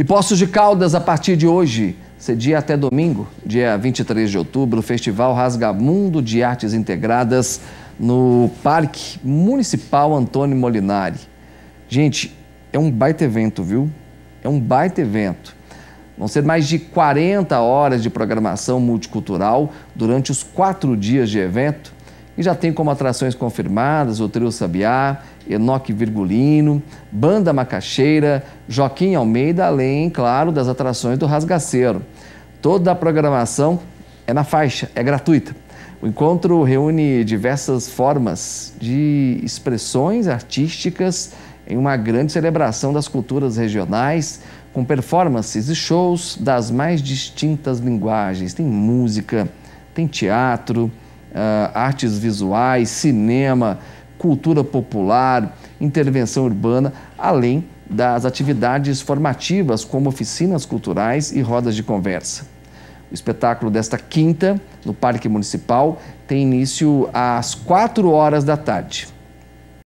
E Poços de Caldas, a partir de hoje, cedia até domingo, dia 23 de outubro, o Festival Rasgamundo de Artes Integradas no Parque Municipal Antônio Molinari. Gente, é um baita evento, viu? É um baita evento. Vão ser mais de 40 horas de programação multicultural durante os quatro dias de evento e já tem como atrações confirmadas o Trio Sabiá, Enoque Virgulino, Banda Macaxeira, Joaquim Almeida, além, claro, das atrações do Rasgaceiro. Toda a programação é na faixa, é gratuita. O encontro reúne diversas formas de expressões artísticas em uma grande celebração das culturas regionais, com performances e shows das mais distintas linguagens. Tem música, tem teatro, uh, artes visuais, cinema, cultura popular, intervenção urbana, além das atividades formativas, como oficinas culturais e rodas de conversa. O espetáculo desta quinta, no Parque Municipal, tem início às 4 horas da tarde.